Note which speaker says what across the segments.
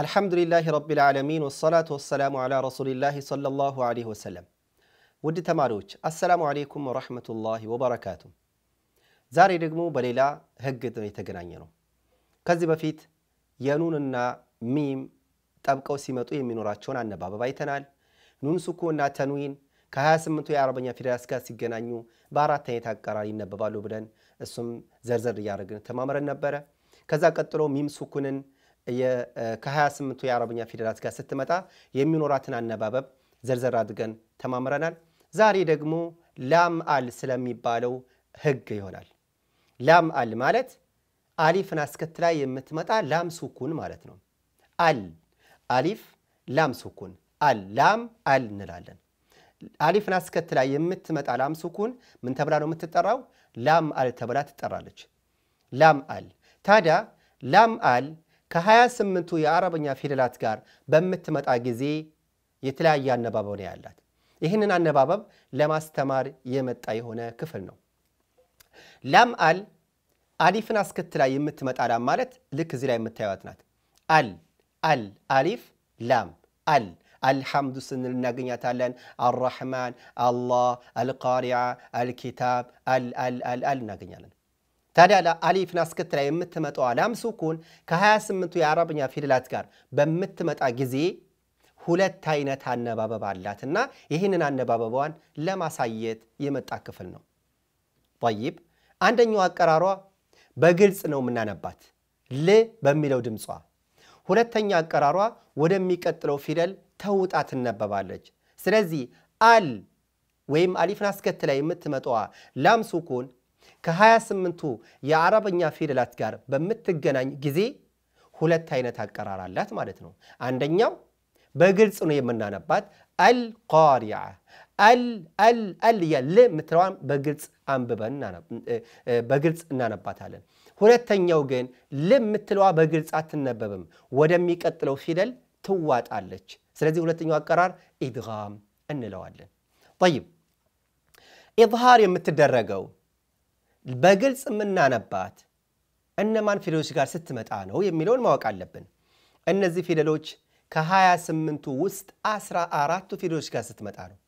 Speaker 1: አልሐምዱ ሊላህ ረቢል ዓለሚን ወሰላቱ ወሰላሙ ዓላ ረሱሊላህ ሰለላሁ ዓለይሂ ወሰለም። ውድ ተማሪዎች አሰላሙ ዓለይኩም ወረሕመቱላሂ ወበረካቱ። ዛሬ ደግሞ በሌላ ህግ ነው የተገናኘ ነው። ከዚህ በፊት የኑንና ሚም ጠብቀው ሲመጡ የሚኖራቸውን አነባበብ አይተናል። ኑን ስኩንና ተንዊን ከ28ቱ የአረበኛ ፊደላት ጋር ሲገናኙ በአራት አይነት አቀራር ይነበባሉ ብለን እሱም ዘርዘር እያደረግን ተማምረን ነበረ። ከዛ ቀጥሎ ሚም ስኩንን ከ28ቱ የአረብኛ ፊደላት ጋር ስትመጣ የሚኖራትን አነባበብ ዘርዘር አድርገን ተማምረናል። ዛሬ ደግሞ ላም አል ስለሚባለው ህግ ይሆናል። ላም አል ማለት አሊፍን አስከትላ የምትመጣ ላም ሱኩን ማለት ነው። አል አሊፍ ላም ሱኩን አል ላም አል እንላለን። አሊፍን አስከትላ የምትመጣ ላም ሱኩን ምን ተብላ ነው የምትጠራው? ላም አል ተብላ ትጠራለች። ላም አል ታዲያ ላም አል ከ28ቱ የአረበኛ ፊደላት ጋር በምትመጣ ጊዜ የተለያየ አነባበብ ነው ያላት። ይህንን አነባበብ ለማስተማር የመጣ የሆነ ክፍል ነው። ላም አል አሊፍን አስከትላ የምትመጣ ላም ማለት ልክ እዚህ ላይ የምታዩት ናት። አል አል አሊፍ ላም አል አልሐምዱ ስንል እናገኛታለን። አልራሕማን፣ አላህ፣ አልቃሪዓ፣ አልኪታብ አል አል አል አል እናገኛለን። ታዲያ ለአሊፍን አስከትላ የምትመጣው ላም ሱኩን ከ28ቱ የአረብኛ ፊደላት ጋር በምትመጣ ጊዜ ሁለት አይነት አነባበብ አላትና ይህንን አነባበቧን ለማሳየት የመጣ ክፍል ነው። ጠይብ አንደኛው አቀራሯ በግልጽ ነው የምናነባት ል በሚለው ድምጿ። ሁለተኛ አቀራሯ ወደሚቀጥለው ፊደል ተውጣ ትነበባለች። ስለዚህ አል ወይም አሊፍን አስከትላ የምትመጣዋ ላም ሱኩን ከ28ቱ የአረበኛ ፊደላት ጋር በምትገናኝ ጊዜ ሁለት አይነት አቀራር አላት ማለት ነው። አንደኛው በግልጽ ነው የምናነባት አልቃሪዓ አል አል አል እያለ የምትለዋን በግልጽ አንብበን በግልጽ እናነባታለን። ሁለተኛው ግን ል የምትለዋ በግልጽ አትነበብም፣ ወደሚቀጥለው ፊደል ትዋጣለች። ስለዚህ ሁለተኛው አቀራር ኢድጋም እንለዋለን። ጠይብ ኢድሃር የምትደረገው በግልጽ የምናነባት እነማን ፊደሎች ጋር ስትመጣ ነው የሚለውን ማወቅ አለብን። እነዚህ ፊደሎች ከ 28 ውስጥ አስራ አራቱ ፊደሎች ጋር ስትመጣ ነው።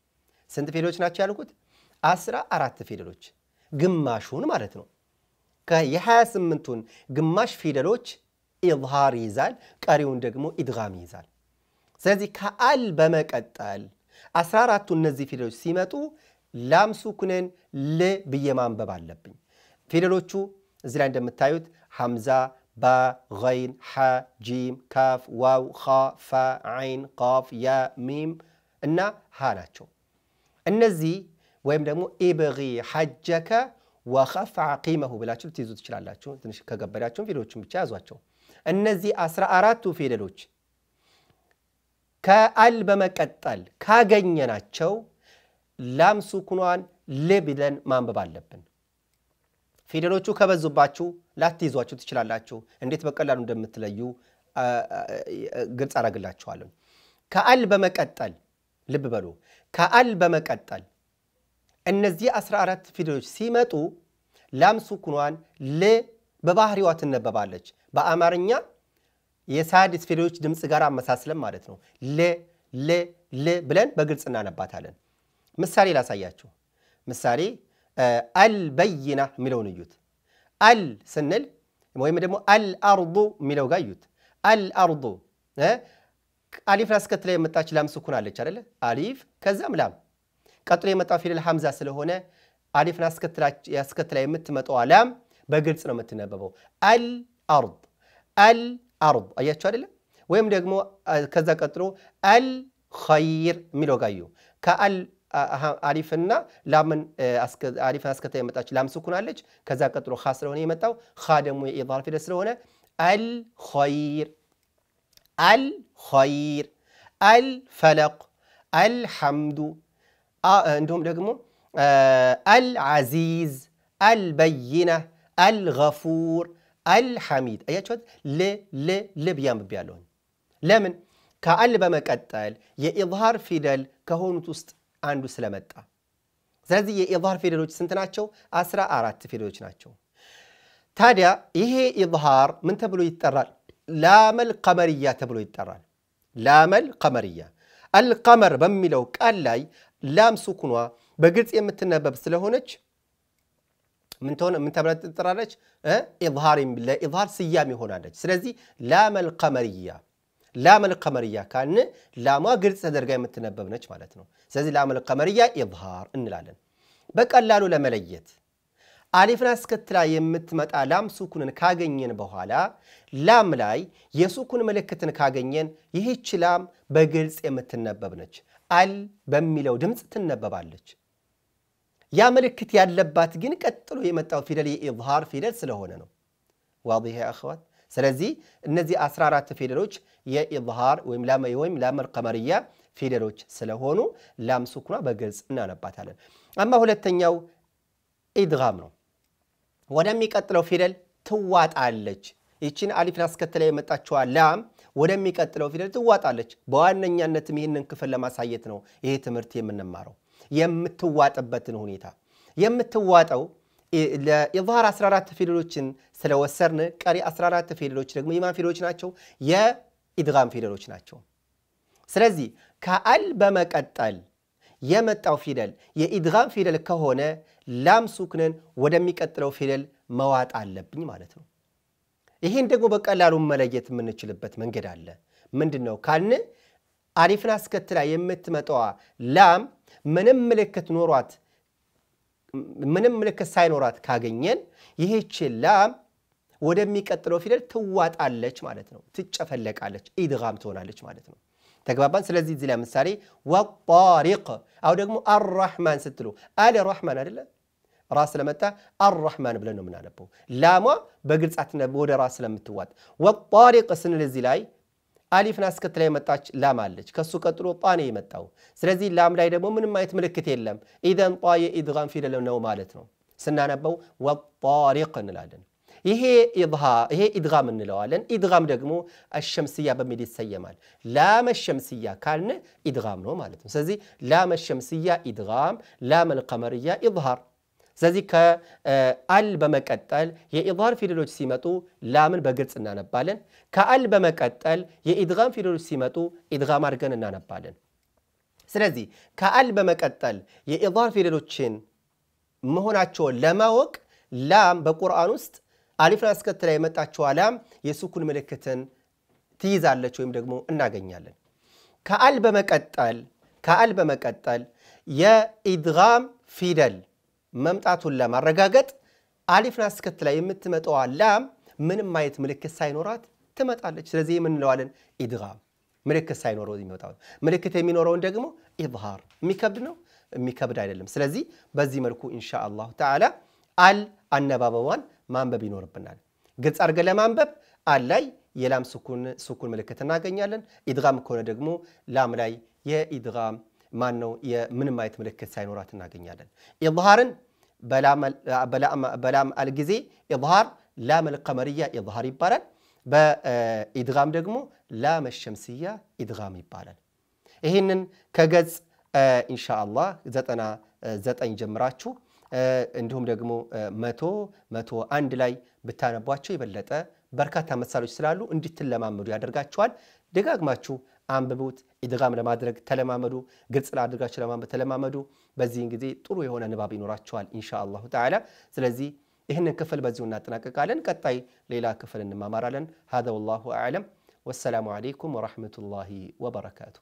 Speaker 1: ስንት ፊደሎች ናቸው ያልኩት? አስራ አራት ፊደሎች ግማሹን ማለት ነው። 28 ግማሽ ፊደሎች ኢዝሃር ይይዛል፣ ቀሪውን ደግሞ ኢድጋም ይይዛል። ስለዚህ ከአል በመቀጠል 14ቱ እነዚህ ፊደሎች ሲመጡ ላም ሱኩንን ል ብዬ ማንበብ አለብኝ። ፊደሎቹ እዚ ላይ እንደምታዩት ሐምዛ ባ ይን ሓ ጂም ካፍ ዋው ኻ ፋ ዓይን ቃፍ ያ ሚም እና ሃ ናቸው እነዚህ ወይም ደግሞ ኢብሪ ሐጀከ ወኸፍ ቂመሁ ብላችሁ ልትይዙ ትችላላችሁ ትንሽ ከገበዳችሁም ፊደሎችን ብቻ ያዟቸው እነዚህ አስራ አራቱ ፊደሎች ከአል በመቀጠል ካገኘናቸው ላም ሱኩኗን ል ብለን ማንበብ አለብን ፊደሎቹ ከበዙባችሁ ላትይዟችሁ ትችላላችሁ። እንዴት በቀላሉ እንደምትለዩ ግልጽ አረግላችኋለሁ። ከአል በመቀጠል ልብ በሉ፣ ከአል በመቀጠል እነዚህ 14 ፊደሎች ሲመጡ ላም ሱኩኗን ል በባህሪዋ ትነበባለች። በአማርኛ የሳድስ ፊደሎች ድምፅ ጋር አመሳስለም ማለት ነው። ል ል ል ብለን በግልጽ እናነባታለን። ምሳሌ ላሳያችሁ። ምሳሌ አልበይና የሚለውን እዩት። አል ስንል ወይም ደግሞ አልአርዱ የሚለው ጋር እዩት። አልአርዱ አሊፍ አስከትላ የመጣች ላም ስኩን አለች አይደለ? አሊፍ ከዛም ላም ቀጥሎ የመጣው ፊደል ሐምዛ ስለሆነ አሊፍን አስከትላ የምትመጣዋ ላም በግልጽ ነው የምትነበበው። አልአርድ አልአርድ አያችሁ አይደለ? ወይም ደግሞ ከዛ ቀጥሎ አልኸይር የሚለው ጋዩ ከአል عارفنا لمن أسكت عارف أسكت يمتاش لام سكون عليك كذا كتر خاص روني متاو خادم وإضافة في السرونة الخير الخير الفلق الحمد عندهم دقمو العزيز البينة الغفور الحميد أياتشود ل ل ل بيام بيالون لمن كأل بمكتل يإظهار فيدل كهون تست አንዱ ስለመጣ። ስለዚህ የኢظሃር ፊደሎች ስንት ናቸው? አስራ አራት ፊደሎች ናቸው። ታዲያ ይሄ ኢظሃር ምን ተብሎ ይጠራል? ላመል ቀመርያ ተብሎ ይጠራል። ላመል ቀመርያ አልቀመር በሚለው ቃል ላይ ላም ሱኩኗ በግልጽ የምትነበብ ስለሆነች ምን ተሆነ ምን ተብላ ትጠራለች? ለኢظሃር ስያሜ ሆናለች። ስለዚህ ላመል ቀመርያ ላመል ቀመርያ ካልን ላሟ ግልጽ ተደርጋ የምትነበብ ነች ማለት ነው። ስለዚህ ላመል ቀመርያ ኢዝሃር እንላለን። በቀላሉ ለመለየት አሊፍን አስከትላ የምትመጣ ላም ሱኩንን ካገኘን በኋላ ላም ላይ የሱኩን ምልክትን ካገኘን ይህች ላም በግልጽ የምትነበብ ነች። አል በሚለው ድምፅ ትነበባለች። ያ ምልክት ያለባት ግን ቀጥሎ የመጣው ፊደል የኢዝሃር ፊደል ስለሆነ ነው። ዋዲህ አኸዋት ስለዚህ እነዚህ 14 ፊደሎች የኢዝሃር ወይም ወይም ላመል ቀመርያ ፊደሎች ስለሆኑ ላም ሱኩኗ በግልጽ እናነባታለን። አማ ሁለተኛው ኢድጋም ነው። ወደሚቀጥለው ፊደል ትዋጣለች። ይችን አሊፍን አስከትላ የመጣችዋ ላም ወደሚቀጥለው ፊደል ትዋጣለች። በዋነኛነትም ይህንን ክፍል ለማሳየት ነው ይሄ ትምህርት የምንማረው የምትዋጥበትን ሁኔታ የምትዋጠው ለኢظሃር 14 ፊደሎችን ስለወሰርን ቀሪ 14 ፊደሎች ደግሞ የማን ፊደሎች ናቸው? የኢድጋም ፊደሎች ናቸው። ስለዚህ ከአል በመቀጠል የመጣው ፊደል የኢድጋም ፊደል ከሆነ ላም ሱክንን ወደሚቀጥለው ፊደል መዋጥ አለብኝ ማለት ነው። ይህን ደግሞ በቀላሉ መለየት የምንችልበት መንገድ አለ። ምንድን ነው ካልን አሊፍን አስከትላ የምትመጣዋ ላም ምንም ምልክት ኖሯት ምንም ምልክት ሳይኖራት ካገኘን ይሄች ላም ወደሚቀጥለው ፊደል ትዋጣለች ማለት ነው። ትጨፈለቃለች፣ ኢድጋም ትሆናለች ማለት ነው። ተግባባን። ስለዚህ እዚህ ላይ ምሳሌ ወጣሪቅ። አሁን ደግሞ አራህማን ስትሉ አለ ራህማን አይደለ ራስ ስለመጣ አራህማን ብለን ነው የምናነበው። ላሟ በግልጻት ወደ ራስ ስለምትዋጥ ወጣሪቅ ስንል እዚህ ላይ ألف ناس كتلة متاج لا مالج كسو كترو طاني متاو سرزي لام لا يدمو من ما يتملك كتير لم إذا طاية إدغام في لنا ومالتنا سنة نبو والطارق نلادن إيه إظهار إيه إدغام النلوالن إدغام دقمو الشمسية بمدي السيمال لام الشمسية كان إدغام نو مالتنا سرزي لام الشمسية إدغام لام القمرية إظهار ስለዚህ ከአል በመቀጠል የኢድሃር ፊደሎች ሲመጡ ላምን በግልጽ እናነባለን። ከአል በመቀጠል የኢድጋም ፊደሎች ሲመጡ ኢድጋም አድርገን እናነባለን። ስለዚህ ከአል በመቀጠል የኢድሃር ፊደሎችን መሆናቸውን ለማወቅ ላም በቁርአን ውስጥ አሊፍን አስከትላ የመጣቸው ላም የሱኩን ምልክትን ትይዛለች ወይም ደግሞ እናገኛለን። ከአል በመቀጠል ከአል በመቀጠል የኢድጋም ፊደል መምጣቱን ለማረጋገጥ አሊፍን አስከትላ የምትመጣዋ ላም ምንም ማየት ምልክት ሳይኖራት ትመጣለች። ስለዚህ ምን እንለዋለን? ኢድጋም ምልክት ሳይኖረው የሚመጣው ምልክት የሚኖረውን ደግሞ ኢዝሃር የሚከብድ ነው የሚከብድ አይደለም። ስለዚህ በዚህ መልኩ ኢንሻ አላሁ ተዓላ አል አነባበቧን ማንበብ ይኖርብናል። ግልጽ አድርገን ለማንበብ አል ላይ የላም ሱኩን ምልክት እናገኛለን። ኢድጋም ከሆነ ደግሞ ላም ላይ የኢድጋም ማን ነው የምንም አይነት ምልክት ሳይኖራት እናገኛለን። ኢዝሃርን በላም አልጊዜ ኢዝሃር ላም አልቀመርያ ኢዝሃር ይባላል። በኢድጋም ደግሞ ላም አሸምስያ ኢድጋም ይባላል። ይህንን ከገጽ ኢንሻአላህ ዘጠና ዘጠኝ ጀምራችሁ እንዲሁም ደግሞ መቶ መቶ አንድ ላይ ብታነቧቸው የበለጠ በርካታ ምሳሌዎች ስላሉ እንድትለማመዱ ያደርጋችኋል። ደጋግማችሁ አንብቡት፣ ኢድጋም ለማድረግ ተለማመዱ፣ ግልጽ ለአድርጋችሁ ለማንበብ ተለማመዱ። በዚህን ጊዜ ጥሩ የሆነ ንባብ ይኖራችኋል ኢንሻ አላሁ ተዓላ። ስለዚህ ይህንን ክፍል በዚሁ እናጠናቀቃለን። ቀጣይ ሌላ ክፍል እንማማራለን። ሀዛ ወላሁ አዕለም። ወሰላሙ ዓለይኩም ወረሕመቱላሂ ወበረካቱ።